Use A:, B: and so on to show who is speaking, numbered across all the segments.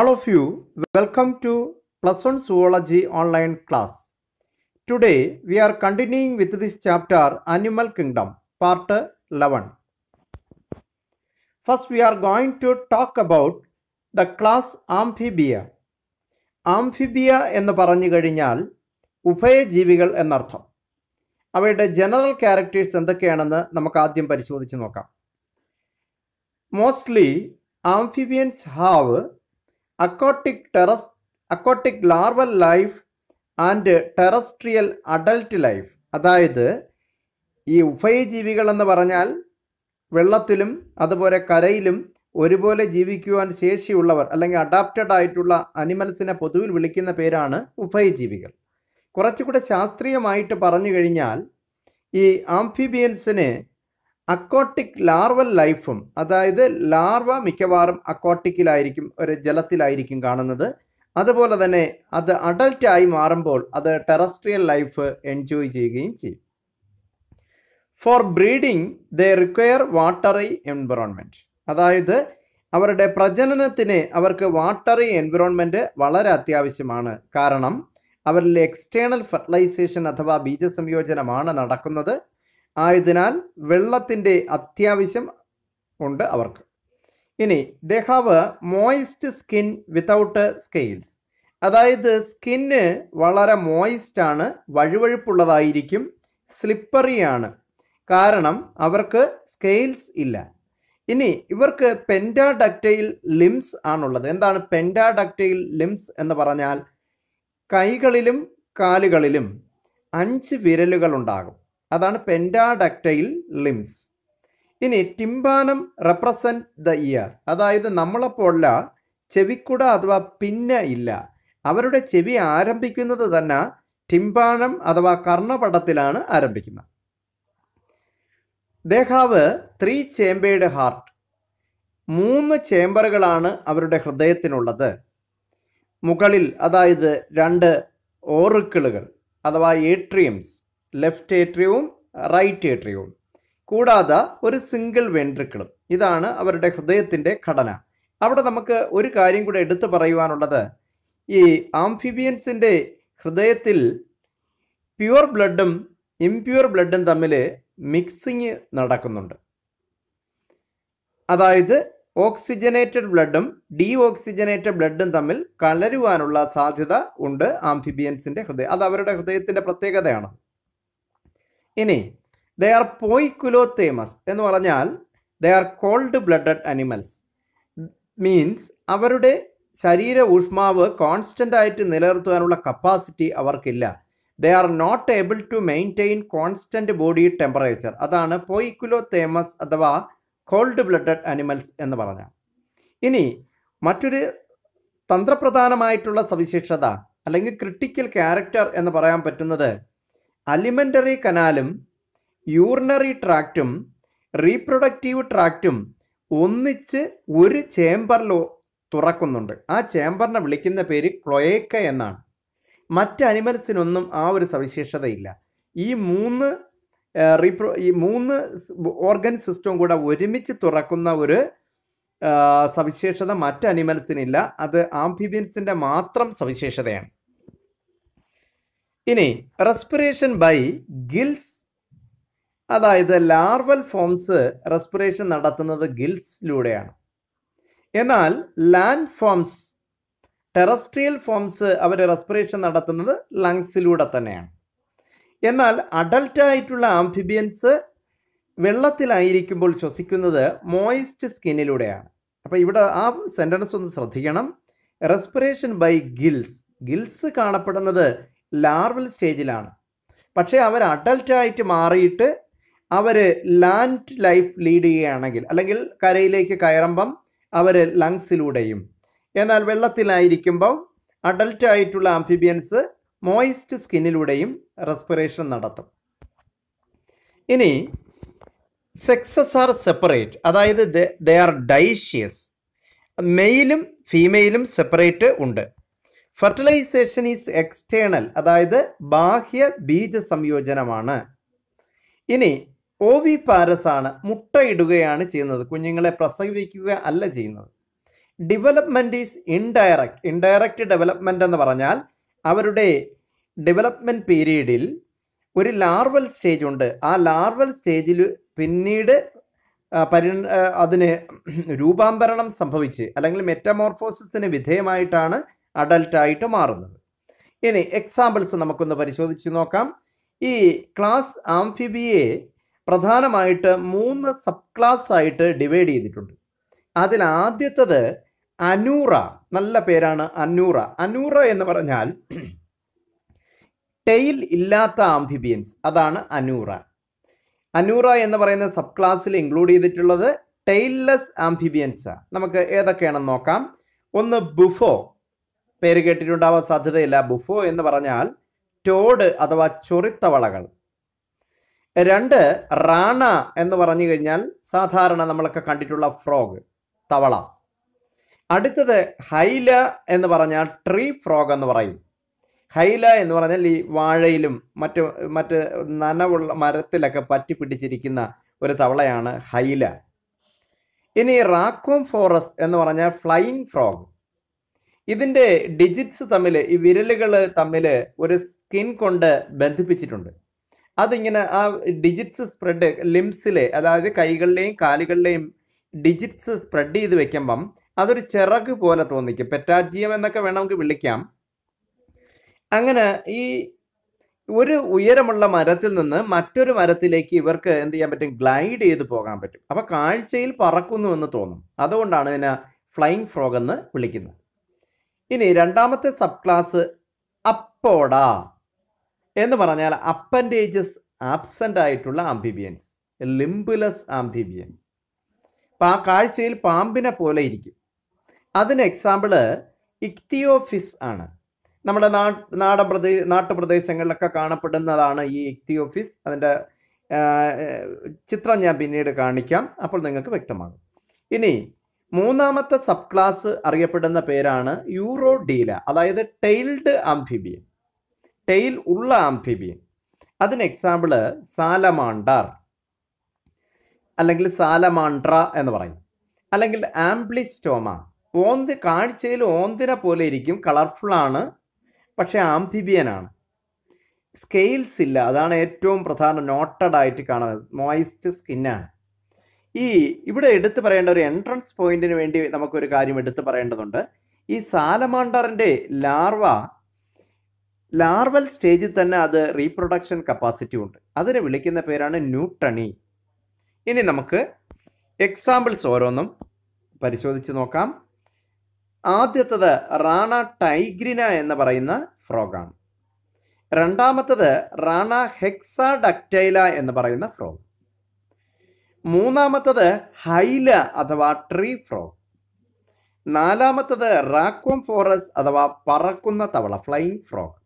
A: all of you welcome to plus one zoology online class today we are continuing with this chapter animal kingdom part 11 first we are going to talk about the class amphibia amphibia എന്ന് പറഞ്ഞു കഴിഞ്ഞാൽ ഉഭയജീവികൾ എന്നർത്ഥം അവയുടെ general characters എന്തൊക്കെയാണെന്ന് നമുക്ക് ആദ്യം പരിശോധിച്ച് നോക്കാം mostly amphibians have aquatic, terrest, aquatic larval life and terrestrial adult life അതായത് ഈ ഉഭയജീവികളെന്ന് എന്ന് പറഞ്ഞാൽ വെള്ളത്തിലും അതുപോലെ കരയിലും ഒരുപോലെ ജീവിക്കുവാൻ ശേഷിയുള്ളവർ അല്ലെങ്കിൽ അഡാപ്റ്റഡ് ആയിട്ടുള്ള അനിമൽസിനെ പൊതുവിൽ വിളിക്കുന്ന പേരാണ് ഉഭയജീവികൾ കുറച്ചുകൂടെ ശാസ്ത്രീയമായിട്ട് പറഞ്ഞു കഴിഞ്ഞാൽ ഈ ആംഫിബിയൻസിന് അക്കോട്ടിക് ലാർവൽ ലൈഫും അതായത് ലാർവ മിക്കവാറും അക്കോട്ടിക്കിലായിരിക്കും ഒരു ജലത്തിലായിരിക്കും കാണുന്നത് അതുപോലെ തന്നെ അത് അഡൽറ്റായി മാറുമ്പോൾ അത് ടെറസ്ട്രിയൽ ലൈഫ് എൻജോയ് ചെയ്യുകയും ചെയ്യും for breeding they require watery environment അതായത് അവരുടെ പ്രജനനത്തിന് അവർക്ക് വാട്ടറി എൻവിറോൺമെൻറ്റ് വളരെ അത്യാവശ്യമാണ് കാരണം അവരിൽ എക്സ്റ്റേണൽ ഫെർട്ടിലൈസേഷൻ അഥവാ ബീജസംയോജനമാണ് നടക്കുന്നത് ആയതിനാൽ വെള്ളത്തിൻ്റെ അത്യാവശ്യം ഉണ്ട് അവർക്ക് ഇനി they have moist skin without scales അതായത് സ്കിന്ന് വളരെ ആണ് വഴുവഴുപ്പുള്ളതായിരിക്കും സ്ലിപ്പറിയാണ് കാരണം അവർക്ക് സ്കെയിൽസ് ഇല്ല ഇനി ഇവർക്ക് പെൻഡാഡക്റ്റൈൽ ലിംസ് ആണുള്ളത് എന്താണ് പെൻഡാഡക്റ്റൈൽ ലിംസ് എന്ന് പറഞ്ഞാൽ കൈകളിലും കാലുകളിലും അഞ്ച് വിരലുകൾ ഉണ്ടാകും അതാണ് പെൻഡാഡക്റ്റൈൽ ലിംസ് ഇനി ടിംബാനം റെപ്രസെൻറ്റ് ദ ഇയർ അതായത് നമ്മളെപ്പോലുള്ള ചെവിക്കുട അഥവാ പിന്നെ ഇല്ല അവരുടെ ചെവി ആരംഭിക്കുന്നത് തന്നെ ടിംബാനം അഥവാ കർണപടത്തിലാണ് ആരംഭിക്കുന്നത് ദേഹാവ് ത്രീ ചേമ്പേഡ് ഹാർട്ട് മൂന്ന് ചേമ്പറുകളാണ് അവരുടെ ഹൃദയത്തിനുള്ളത് മുകളിൽ അതായത് രണ്ട് ഓറുക്കിളുകൾ അഥവാ ഏട്രിയംസ് ലെഫ്റ്റ് ഏട്രിയവും റൈറ്റ് ഏട്രിയവും കൂടാതെ ഒരു സിംഗിൾ വെൻട്രിക്കിളും ഇതാണ് അവരുടെ ഹൃദയത്തിൻ്റെ ഘടന അവിടെ നമുക്ക് ഒരു കാര്യം കൂടെ എടുത്തു പറയുവാനുള്ളത് ഈ ആംഫിബിയൻസിൻ്റെ ഹൃദയത്തിൽ പ്യുവർ ബ്ലഡും ഇംപ്യുവർ ബ്ലഡും തമ്മിൽ മിക്സിങ് നടക്കുന്നുണ്ട് അതായത് ഓക്സിജനേറ്റഡ് ബ്ലഡും ഡീ ഓക്സിജനേറ്റഡ് ബ്ലഡും തമ്മിൽ കലരുവാനുള്ള സാധ്യത ഉണ്ട് ആംഫിബിയൻസിൻ്റെ ഹൃദയം അത് അവരുടെ ഹൃദയത്തിൻ്റെ പ്രത്യേകതയാണ് ഇനി ദേ ആർ പോയിക്കുലോത്തേമസ് എന്ന് പറഞ്ഞാൽ they are cold blooded animals means അവരുടെ ശരീര ഊഷ്മാവ് കോൺസ്റ്റൻ്റ് ആയിട്ട് നിലനിർത്തുവാനുള്ള കപ്പാസിറ്റി അവർക്കില്ല they are not able to maintain constant body temperature അതാണ് പോയിക്കുലോ തേമസ് അഥവാ കോൾഡ് ബ്ലഡഡ് അനിമൽസ് എന്ന് പറഞ്ഞ ഇനി മറ്റൊരു തന്ത്രപ്രധാനമായിട്ടുള്ള സവിശേഷത അല്ലെങ്കിൽ ക്രിട്ടിക്കൽ ക്യാരക്ടർ എന്ന് പറയാൻ പറ്റുന്നത് അലിമെൻ്ററി കനാലും യൂറിനറി ട്രാക്റ്റും റീപ്രൊഡക്റ്റീവ് ട്രാക്റ്റും ഒന്നിച്ച് ഒരു ചേംബറിലോ തുറക്കുന്നുണ്ട് ആ ചേംബറിനെ വിളിക്കുന്ന പേര് ക്ലൊയേക്ക എന്നാണ് മറ്റ് അനിമൽസിനൊന്നും ആ ഒരു സവിശേഷതയില്ല ഈ മൂന്ന് റീപ്രോ ഈ മൂന്ന് ഓർഗൻ സിസ്റ്റവും കൂടെ ഒരുമിച്ച് തുറക്കുന്ന ഒരു സവിശേഷത മറ്റ് അനിമൽസിനില്ല അത് ആംഫിബിയൻസിൻ്റെ മാത്രം സവിശേഷതയാണ് ഇനി റെസ്പിറേഷൻ ബൈ ഗിൽസ് അതായത് ലാർവൽ ഫോംസ് റെസ്പിറേഷൻ നടത്തുന്നത് ഗിൽസിലൂടെയാണ് എന്നാൽ ലാൻഡ് ഫോംസ് ടെറസ്ട്രിയൽ ഫോംസ് അവർ റെസ്പിറേഷൻ നടത്തുന്നത് ലങ്സിലൂടെ തന്നെയാണ് എന്നാൽ അഡൽട്ടായിട്ടുള്ള ആംഫിബിയൻസ് വെള്ളത്തിലായിരിക്കുമ്പോൾ ശ്വസിക്കുന്നത് മോയിസ്റ്റ് സ്കിന്നിലൂടെയാണ് അപ്പോൾ ഇവിടെ ആ സെൻറ്റൻസ് ഒന്ന് ശ്രദ്ധിക്കണം റെസ്പിറേഷൻ ബൈ ഗിൽസ് ഗിൽസ് കാണപ്പെടുന്നത് ലാർവൽ സ്റ്റേജിലാണ് പക്ഷേ അവർ അഡൽട്ടായിട്ട് മാറിയിട്ട് അവർ ലാൻഡ് ലൈഫ് ലീഡ് ചെയ്യുകയാണെങ്കിൽ അല്ലെങ്കിൽ കരയിലേക്ക് കയറുമ്പം അവർ ലങ്സിലൂടെയും എന്നാൽ വെള്ളത്തിലായിരിക്കുമ്പോൾ അഡൽട്ടായിട്ടുള്ള ആംഫിബിയൻസ് മോയിസ്റ്റ് സ്കിന്നിലൂടെയും റെസ്പിറേഷൻ നടത്തും ഇനി സെക്സസ് ആർ സെപ്പറേറ്റ് അതായത് ദ ആർ ഡൈഷ്യസ് മെയിലും ഫീമെയിലും സെപ്പറേറ്റ് ഉണ്ട് ഫെർട്ടിലൈസേഷൻ ഈസ് എക്സ്റ്റേണൽ അതായത് ബാഹ്യ ബീജ സംയോജനമാണ് ഇനി ഒ വി ആണ് മുട്ടയിടുകയാണ് ചെയ്യുന്നത് കുഞ്ഞുങ്ങളെ പ്രസവിക്കുക അല്ല ചെയ്യുന്നത് development is indirect indirect development എന്ന് പറഞ്ഞാൽ അവരുടെ ഡെവലപ്മെൻറ്റ് പീരീഡിൽ ഒരു ലാർവൽ സ്റ്റേജ് ഉണ്ട് ആ ലാർവൽ സ്റ്റേജിൽ പിന്നീട് പരി അതിന് രൂപാന്തരണം സംഭവിച്ച് അല്ലെങ്കിൽ മെറ്റമോർഫോസിന് വിധേയമായിട്ടാണ് അഡൽട്ടായിട്ട് മാറുന്നത് ഇനി എക്സാമ്പിൾസ് നമുക്കൊന്ന് പരിശോധിച്ച് നോക്കാം ഈ ക്ലാസ് ആംഫിബിയെ പ്രധാനമായിട്ട് മൂന്ന് സബ് ക്ലാസ് ആയിട്ട് ഡിവൈഡ് ചെയ്തിട്ടുണ്ട് അതിൽ ആദ്യത്തത് അനൂറ നല്ല പേരാണ് അനൂറ അനൂറ എന്ന് പറഞ്ഞാൽ ടെയിൽ ഇല്ലാത്ത ആംഫിബിയൻസ് അതാണ് അനൂറ അനൂറ എന്ന് പറയുന്ന സബ് ക്ലാസ്സിൽ ഇൻക്ലൂഡ് ചെയ്തിട്ടുള്ളത് ടെയിൽലെസ് ആംഫിബിയൻസ് നമുക്ക് ഏതൊക്കെയാണെന്ന് നോക്കാം ഒന്ന് ബുഫോ പേര് കേട്ടിട്ടുണ്ടാവാൻ സാധ്യതയില്ല ബുഫോ എന്ന് പറഞ്ഞാൽ ടോഡ് അഥവാ ചൊറിത്തവളകൾ രണ്ട് റാണ എന്ന് പറഞ്ഞു കഴിഞ്ഞാൽ സാധാരണ നമ്മളൊക്കെ കണ്ടിട്ടുള്ള ഫ്രോഗ് തവള അടുത്തത് ഹൈല എന്ന് പറഞ്ഞാൽ ട്രീ ഫ്രോഗ് എന്ന് പറയും ഹൈല എന്ന് പറഞ്ഞാൽ ഈ വാഴയിലും മറ്റ് മറ്റ് നനവുള്ള മരത്തിലൊക്കെ പറ്റി പിടിച്ചിരിക്കുന്ന ഒരു തവളയാണ് ഹൈല ഇനി റാക്കോം ഫോറസ് എന്ന് പറഞ്ഞാൽ ഫ്ലൈയിങ് ഫ്രോഗ് ഇതിൻ്റെ ഡിജിറ്റ്സ് തമ്മിൽ ഈ വിരലുകൾ തമ്മിൽ ഒരു സ്കിൻ കൊണ്ട് ബന്ധിപ്പിച്ചിട്ടുണ്ട് അതിങ്ങനെ ആ ഡിജിറ്റ്സ് സ്പ്രെഡ് ലിംസിലെ അതായത് കൈകളിലെയും കാലുകളിലെയും ഡിജിറ്റ്സ് സ്പ്രെഡ് ചെയ്ത് വെക്കുമ്പം അതൊരു ചിറക് പോലെ തോന്നിക്കും പെറ്റാജിയം എന്നൊക്കെ വേണം നമുക്ക് വിളിക്കാം അങ്ങനെ ഈ ഒരു ഉയരമുള്ള മരത്തിൽ നിന്ന് മറ്റൊരു മരത്തിലേക്ക് ഇവർക്ക് എന്ത് ചെയ്യാൻ പറ്റും ഗ്ലൈഡ് ചെയ്ത് പോകാൻ പറ്റും അപ്പോൾ കാഴ്ചയിൽ പറക്കുന്നു എന്ന് തോന്നും അതുകൊണ്ടാണ് ഇതിനെ ഫ്ലൈങ് ഫ്രോഗ് എന്ന് വിളിക്കുന്നത് ഇനി രണ്ടാമത്തെ സബ് ക്ലാസ് അപ്പോഡ എന്ന് പറഞ്ഞാൽ അപ്പൻഡേജസ് ആബ്സെൻ്റ് ആയിട്ടുള്ള ആംഫിബിയൻസ് ലിംബുലസ് ആംഫിബിയൻ അപ്പം ആ കാഴ്ചയിൽ പാമ്പിനെ പോലെ ഇരിക്കും അതിന് എക്സാമ്പിള് ഇക്തിയോഫിസ് ആണ് നമ്മുടെ നാടൻ പ്രദേ നാട്ടുപ്രദേശങ്ങളിലൊക്കെ കാണപ്പെടുന്നതാണ് ഈ ഇക്തിയോഫിസ് അതിൻ്റെ ചിത്രം ഞാൻ പിന്നീട് കാണിക്കാം അപ്പോൾ നിങ്ങൾക്ക് വ്യക്തമാകും ഇനി മൂന്നാമത്തെ സബ് ക്ലാസ് അറിയപ്പെടുന്ന പേരാണ് യൂറോഡീല അതായത് ടെയിൽഡ് ആംഫിബിയൻ ടെയിൽ ഉള്ള ആംഫിബിയൻ അതിന് എക്സാമ്പിൾ സാലമാണ്ടാർ അല്ലെങ്കിൽ സാലമാണ്ട്ര എന്ന് പറയും അല്ലെങ്കിൽ ആംബ്ലിസ്റ്റോമ ഓന്തി കാഴ്ചയിൽ ഓന്തിനെ പോലെ ഇരിക്കും കളർഫുള്ളാണ് പക്ഷേ ആംഫിബിയനാണ് സ്കെയിൽസ് ഇല്ല അതാണ് ഏറ്റവും പ്രധാന നോട്ടഡ് ആയിട്ട് കാണുന്നത് മോയിസ്റ്റ് സ്കിന്നാണ് ഈ ഇവിടെ എടുത്തു പറയേണ്ട ഒരു എൻട്രൻസ് പോയിന്റിന് വേണ്ടി നമുക്കൊരു കാര്യം എടുത്തു പറയേണ്ടതുണ്ട് ഈ സാലമാണ്ടറിന്റെ ലാർവ ലാർവൽ സ്റ്റേജിൽ തന്നെ അത് റീപ്രൊഡക്ഷൻ കപ്പാസിറ്റി ഉണ്ട് അതിനെ വിളിക്കുന്ന പേരാണ് ന്യൂട്ടണി ഇനി നമുക്ക് എക്സാമ്പിൾസ് ഓരോന്നും പരിശോധിച്ച് നോക്കാം ആദ്യത്തത് റാണ ടൈഗ്രിന എന്ന് പറയുന്ന ഫ്രോഗാണ് രണ്ടാമത്തത് റാണ ഹെക്സാഡക്റ്റൈല എന്ന് പറയുന്ന ഫ്രോഗ് മൂന്നാമത്തത് ഹൈല അഥവാ ട്രീ ഫ്രോഗ് നാലാമത്തത് റാക്കോം ഫോറസ് അഥവാ പറക്കുന്ന തവള ഫ്ലൈങ് ഫ്രോഗ്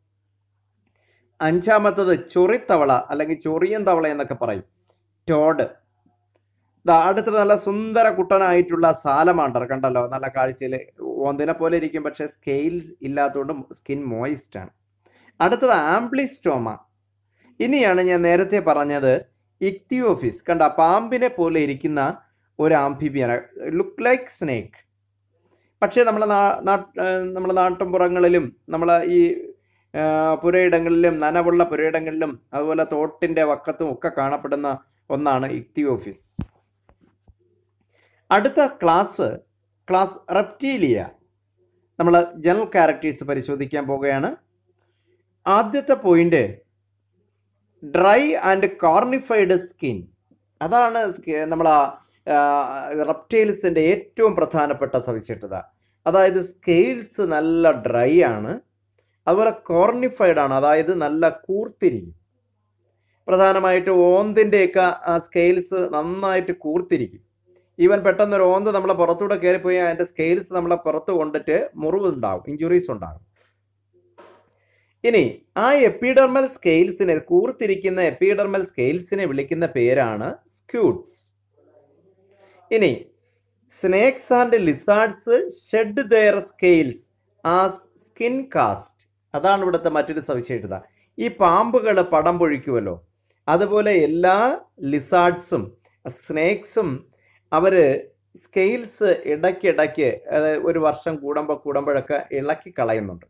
A: അഞ്ചാമത്തത് ചൊറിത്തവള അല്ലെങ്കിൽ ചൊറിയൻ തവള എന്നൊക്കെ പറയും ടോഡ് അടുത്തത് നല്ല സുന്ദര കുട്ടനായിട്ടുള്ള സാലമാണ്ടർ കണ്ടല്ലോ നല്ല കാഴ്ചയിൽ ഒന്നിനെ പോലെ ഇരിക്കും പക്ഷേ സ്കെയിൽസ് ഇല്ലാത്തതുകൊണ്ട് സ്കിൻ മോയിസ്റ്റ് ആണ് അടുത്തത് ആംബ്ലിസ്റ്റോമ ഇനിയാണ് ഞാൻ നേരത്തെ പറഞ്ഞത് ഇക്തിയോഫിസ് കണ്ട പാമ്പിനെ പോലെ ഇരിക്കുന്ന ഒരു ആംഫിബിയാണ് ലുക്ക് ലൈക്ക് സ്നേക്ക് പക്ഷേ നമ്മളെ നമ്മുടെ നാട്ടുംപുറങ്ങളിലും നമ്മളെ ഈ പുരയിടങ്ങളിലും നനവുള്ള പുരയിടങ്ങളിലും അതുപോലെ തോട്ടിൻ്റെ വക്കത്തും ഒക്കെ കാണപ്പെടുന്ന ഒന്നാണ് ഇക്തിയോഫിസ് അടുത്ത ക്ലാസ് ക്ലാസ് റെപ്റ്റീലിയ നമ്മൾ ജനറൽ ക്യാരക്ടേഴ്സ് പരിശോധിക്കാൻ പോവുകയാണ് ആദ്യത്തെ point dry and cornified skin അതാണ് നമ്മൾ ആ റപ്റ്റൈൽസിൻ്റെ ഏറ്റവും പ്രധാനപ്പെട്ട സവിശേഷത അതായത് സ്കെയിൽസ് നല്ല ഡ്രൈ ആണ് അതുപോലെ കോർണിഫൈഡ് ആണ് അതായത് നല്ല കൂർത്തിരിക്കും പ്രധാനമായിട്ട് ഓന്തിൻ്റെയൊക്കെ ആ സ്കെയിൽസ് നന്നായിട്ട് കൂർത്തിരിക്കും ഈവൻ പെട്ടെന്നൊരു ഓന്ത് നമ്മളെ പുറത്തൂടെ കയറിപ്പോയി അതിൻ്റെ സ്കെയിൽസ് നമ്മളെ പുറത്ത് കൊണ്ടിട്ട് മുറിവുണ്ടാവും ഇഞ്ചുറീസ് ഉണ്ടാകും ഇനി ആ എപ്പിഡർമൽ സ്കെയിൽസിനെ കൂർത്തിരിക്കുന്ന എപ്പിഡർമൽ സ്കെയിൽസിനെ വിളിക്കുന്ന പേരാണ് സ്ക്യൂട്സ് ഇനി snakes and lizards shed their scales as skin cast അതാണ് ഇവിടുത്തെ മറ്റൊരു സവിശേഷത ഈ പാമ്പുകൾ പടം പൊഴിക്കുമല്ലോ അതുപോലെ എല്ലാ ലിസാർഡ്സും സ്നേക്സും അവർ സ്കെയിൽസ് ഇടയ്ക്കിടയ്ക്ക് ഒരു വർഷം കൂടുമ്പോൾ കൂടുമ്പോഴൊക്കെ ഇളക്കി കളയുന്നുണ്ട്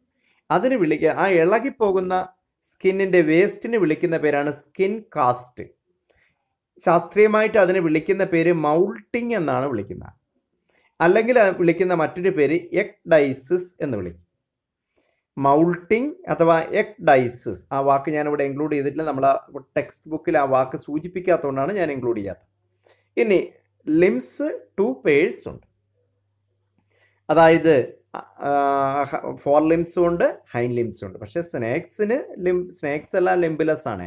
A: അതിന് വിളിക്കുക ആ ഇളകിപ്പോകുന്ന സ്കിന്നിൻ്റെ വേസ്റ്റിന് വിളിക്കുന്ന പേരാണ് സ്കിൻ കാസ്റ്റ് ശാസ്ത്രീയമായിട്ട് അതിനെ വിളിക്കുന്ന പേര് മൗൾട്ടിംഗ് എന്നാണ് വിളിക്കുന്നത് അല്ലെങ്കിൽ വിളിക്കുന്ന മറ്റൊരു പേര് എക് ഡൈസിസ് എന്ന് വിളിക്കും മൗൾട്ടിംഗ് അഥവാ എക് ഡൈസിസ് ആ വാക്ക് ഞാനിവിടെ ഇൻക്ലൂഡ് ചെയ്തിട്ടില്ല നമ്മൾ ആ ടെക്സ്റ്റ് ബുക്കിൽ ആ വാക്ക് സൂചിപ്പിക്കാത്തതുകൊണ്ടാണ് ഞാൻ ഇൻക്ലൂഡ് ചെയ്യാത്തത് ഇനി ലിംസ് ടു പേഴ്സ് ഉണ്ട് അതായത് ഫോർ ലിംസും ഉണ്ട് ഹൈൻ ലിംസും ഉണ്ട് പക്ഷേ സ്നേക്സിന് ലിം സ്നേക്സ് എല്ലാം ലിംബിലസ് ആണ്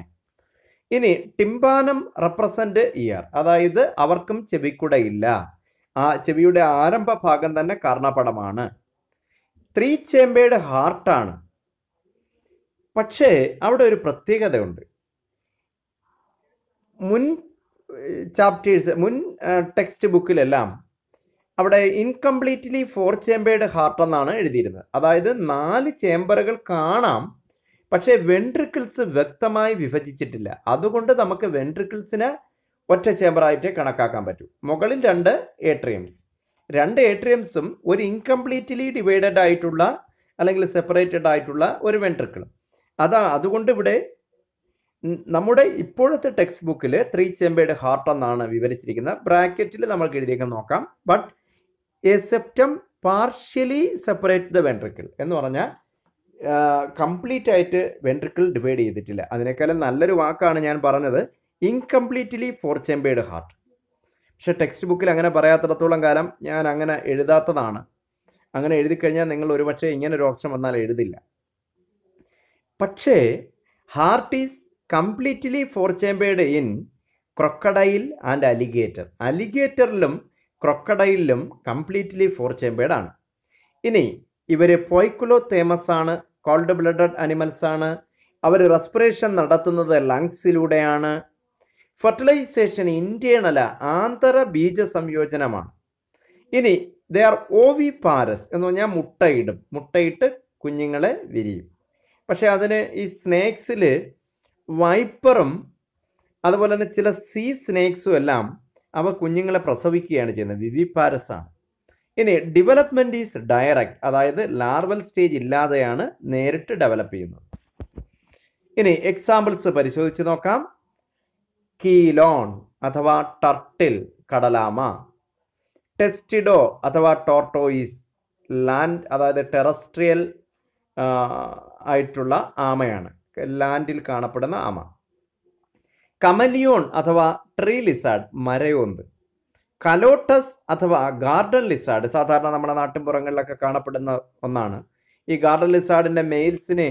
A: ഇനി ടിംബാനം റെപ്രസെൻ്റ് ഇയർ അതായത് അവർക്കും ചെവിക്കുടയില്ല ആ ചെവിയുടെ ആരംഭ ഭാഗം തന്നെ കർണപടമാണ് ത്രീ ചേമ്പേഡ് ഹാർട്ടാണ് പക്ഷേ അവിടെ ഒരു പ്രത്യേകതയുണ്ട് മുൻ ചാപ്റ്റേഴ്സ് eh, മുൻ ടെക്സ്റ്റ് eh, ബുക്കിലെല്ലാം അവിടെ ഇൻകംപ്ലീറ്റ്ലി ഫോർ ചേംബേർഡ് ഹാർട്ട് എന്നാണ് എഴുതിയിരുന്നത് അതായത് നാല് ചേംബറുകൾ കാണാം പക്ഷേ വെൻട്രിക്കിൾസ് വ്യക്തമായി വിഭജിച്ചിട്ടില്ല അതുകൊണ്ട് നമുക്ക് വെൻട്രിക്കിൾസിന് ഒറ്റ ചേംബറായിട്ട് കണക്കാക്കാൻ പറ്റൂ മുകളിൽ രണ്ട് ഏട്രിയംസ് രണ്ട് ഏട്രിയംസും ഒരു ഇൻകംപ്ലീറ്റ്ലി ഡിവൈഡഡ് ആയിട്ടുള്ള അല്ലെങ്കിൽ സെപ്പറേറ്റഡ് ആയിട്ടുള്ള ഒരു വെൻട്രിക്കിളും അതാ അതുകൊണ്ട് ഇവിടെ നമ്മുടെ ഇപ്പോഴത്തെ ടെക്സ്റ്റ് ബുക്കിൽ ത്രീ ചേംബേഡ് ഹാർട്ട് എന്നാണ് വിവരിച്ചിരിക്കുന്നത് ബ്രാക്കറ്റിൽ നമ്മൾ എഴുതിയേക്കാൻ നോക്കാം but a septum partially separate the ventricle എന്ന് പറഞ്ഞാൽ കംപ്ലീറ്റ് ആയിട്ട് വെൻട്രിക്കിൾ ഡിവൈഡ് ചെയ്തിട്ടില്ല അതിനേക്കാളും നല്ലൊരു വാക്കാണ് ഞാൻ പറഞ്ഞത് ഇൻകംപ്ലീറ്റ്ലി ഫോർ ചെമ്പേഡ് ഹാർട്ട് പക്ഷെ ടെക്സ്റ്റ് ബുക്കിൽ അങ്ങനെ പറയാത്തിടത്തോളം കാലം ഞാൻ അങ്ങനെ എഴുതാത്തതാണ് അങ്ങനെ എഴുതി കഴിഞ്ഞാൽ നിങ്ങൾ ഒരുപക്ഷെ ഇങ്ങനെ ഒരു ഓപ്ഷൻ വന്നാൽ എഴുതില്ല പക്ഷേ heart is completely four chambered in crocodile and alligator അലിഗേറ്ററിലും ക്രൊക്കഡൈലിലും കംപ്ലീറ്റ്ലി ഫോർ ആണ് ഇനി ഇവർ പോയ്ക്കുലോ തേമസ് ആണ് കോൾഡ് ബ്ലഡഡ് അനിമൽസ് ആണ് അവർ റെസ്പിറേഷൻ നടത്തുന്നത് ലങ്സിലൂടെയാണ് ഫെർട്ടിലൈസേഷൻ ഇൻറ്റേണല ആന്തര ബീജ സംയോജനമാണ് ഇനി ദേ ആർ ഓവി പാരസ് എന്ന് പറഞ്ഞാൽ മുട്ടയിടും മുട്ടയിട്ട് കുഞ്ഞുങ്ങളെ വിരിയും പക്ഷേ അതിന് ഈ സ്നേക്സിൽ വൈപ്പറും അതുപോലെ തന്നെ ചില സീ സ്നേക്സും എല്ലാം അവ കുഞ്ഞുങ്ങളെ പ്രസവിക്കുകയാണ് ചെയ്യുന്നത് വിവിപാരസ് ആണ് ഇനി ഡെവലപ്മെൻറ്റ് ഈസ് ഡയറക്റ്റ് അതായത് ലാർവൽ സ്റ്റേജ് ഇല്ലാതെയാണ് നേരിട്ട് ഡെവലപ്പ് ചെയ്യുന്നത് ഇനി എക്സാമ്പിൾസ് പരിശോധിച്ച് നോക്കാം കീലോൺ അഥവാ ടർട്ടിൽ കടലാമ ടെസ്റ്റിഡോ അഥവാ ടോർട്ടോയിസ് ലാൻഡ് അതായത് ടെറസ്ട്രിയൽ ആയിട്ടുള്ള ആമയാണ് ലാൻഡിൽ കാണപ്പെടുന്ന ആമ കമലിയോൺ അഥവാ ട്രീ ലിസാഡ് മരയോന്ത് കലോട്ടസ് അഥവാ ഗാർഡൻ ലിസാഡ് സാധാരണ നമ്മുടെ നാട്ടിൻപുറങ്ങളിലൊക്കെ കാണപ്പെടുന്ന ഒന്നാണ് ഈ ഗാർഡൻ ലിസാഡിൻ്റെ മെയിൽസിന്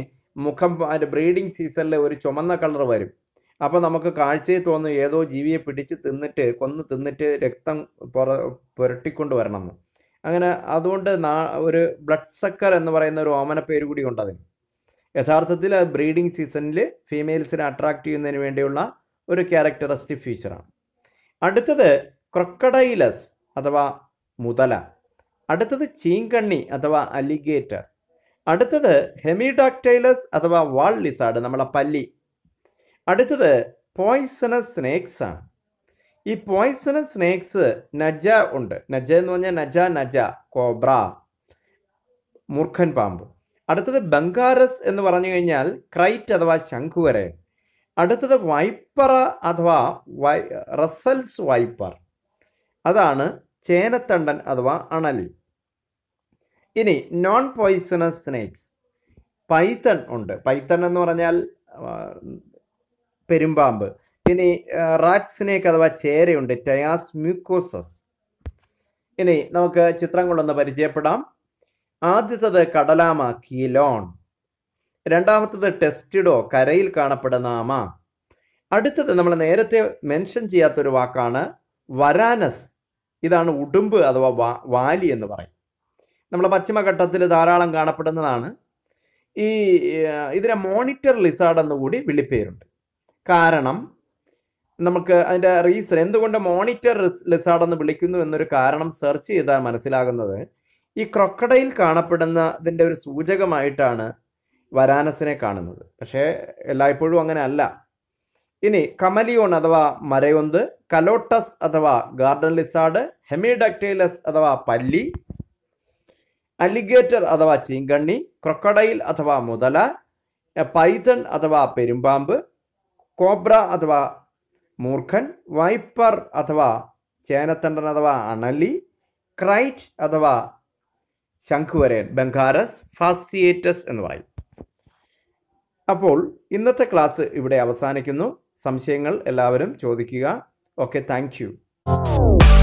A: മുഖം അതിൻ്റെ ബ്രീഡിംഗ് സീസണിൽ ഒരു ചുമന്ന കളർ വരും അപ്പോൾ നമുക്ക് കാഴ്ചയെ തോന്നും ഏതോ ജീവിയെ പിടിച്ച് തിന്നിട്ട് കൊന്ന് തിന്നിട്ട് രക്തം പുറ പുരട്ടിക്കൊണ്ട് വരണമെന്ന് അങ്ങനെ അതുകൊണ്ട് ഒരു ബ്ലഡ് സക്കർ എന്ന് പറയുന്ന ഒരു ഓമന പേര് കൂടി ഉണ്ട് അതിന് യഥാർത്ഥത്തിൽ ബ്രീഡിംഗ് സീസണിൽ ഫീമെയിൽസിനെ അട്രാക്റ്റ് ചെയ്യുന്നതിന് വേണ്ടിയുള്ള ഒരു ക്യാരക്ടറിസ്റ്റിക് ഫീച്ചറാണ് അടുത്തത് ക്രൊക്കഡൈലസ് അഥവാ മുതല അടുത്തത് ചീങ്കണ്ണി അഥവാ അലിഗേറ്റർ അടുത്തത് ഹെമിഡാക്ടൈലസ് അഥവാ വാൾ ലിസാഡ് നമ്മളെ പല്ലി അടുത്തത് പോയ്സണസ് സ്നേക്സ് ആണ് ഈ പോയ്സണസ് സ്നേക്സ് നജ ഉണ്ട് നജ എന്ന് പറഞ്ഞാൽ നജ നജ കോബ്ര മൂർഖൻ പാമ്പ് അടുത്തത് ബംഗാരസ് എന്ന് പറഞ്ഞു കഴിഞ്ഞാൽ ക്രൈറ്റ് അഥവാ ശംഖുവരയൻ അടുത്തത് വൈപ്പറ അഥവാ വൈ റസൽസ് വൈപ്പർ അതാണ് ചേനത്തണ്ടൻ അഥവാ അണൽ ഇനി നോൺ പോയിസണസ് സ്നേക്സ് പൈത്തൺ ഉണ്ട് പൈത്തൺ എന്ന് പറഞ്ഞാൽ പെരുമ്പാമ്പ് ഇനി റാറ്റ് സ്നേക്ക് അഥവാ ചേരയുണ്ട് ടയാസ് മ്യൂക്കോസസ് ഇനി നമുക്ക് ചിത്രങ്ങളൊന്ന് പരിചയപ്പെടാം ആദ്യത്തത് കടലാമ കീലോൺ രണ്ടാമത്തത് ടെസ്റ്റിഡോ കരയിൽ കാണപ്പെടുന്ന ആമ അടുത്തത് നമ്മൾ നേരത്തെ മെൻഷൻ ചെയ്യാത്തൊരു വാക്കാണ് വരാനസ് ഇതാണ് ഉടുമ്പ് അഥവാ വാലി എന്ന് പറയും നമ്മൾ പശ്ചിമഘട്ടത്തിൽ ധാരാളം കാണപ്പെടുന്നതാണ് ഈ ഇതിനെ മോണിറ്റർ ലിസാർഡ് എന്ന് കൂടി വിളിപ്പേരുണ്ട് കാരണം നമുക്ക് അതിൻ്റെ റീസൺ എന്തുകൊണ്ട് മോണിറ്റർ ലിസാർഡ് എന്ന് വിളിക്കുന്നു എന്നൊരു കാരണം സെർച്ച് ചെയ്താൽ മനസ്സിലാകുന്നത് ഈ ക്രൊക്കഡയിൽ കാണപ്പെടുന്നതിൻ്റെ ഒരു സൂചകമായിട്ടാണ് വരാനസിനെ കാണുന്നത് പക്ഷേ എല്ലായ്പ്പോഴും അങ്ങനെ അല്ല ഇനി കമലിയോൺ അഥവാ മരയൊന്ത് കലോട്ടസ് അഥവാ ഗാർഡൻ ലിസാർഡ് ഹെമിഡക്ടൈലസ് അഥവാ പല്ലി അലിഗേറ്റർ അഥവാ ചീങ്കണ്ണി ക്രൊക്കഡൈൽ അഥവാ മുതല പൈതൺ അഥവാ പെരുമ്പാമ്പ് കോബ്ര അഥവാ മൂർഖൻ വൈപ്പർ അഥവാ ചേനത്തണ്ടൻ അഥവാ അണലി ക്രൈറ്റ് അഥവാ ശംഖുവരേൻ ബംഗാരസ് ഫാസിയേറ്റസ് എന്ന് പറയും അപ്പോൾ ഇന്നത്തെ ക്ലാസ് ഇവിടെ അവസാനിക്കുന്നു സംശയങ്ങൾ എല്ലാവരും ചോദിക്കുക ഓക്കെ താങ്ക്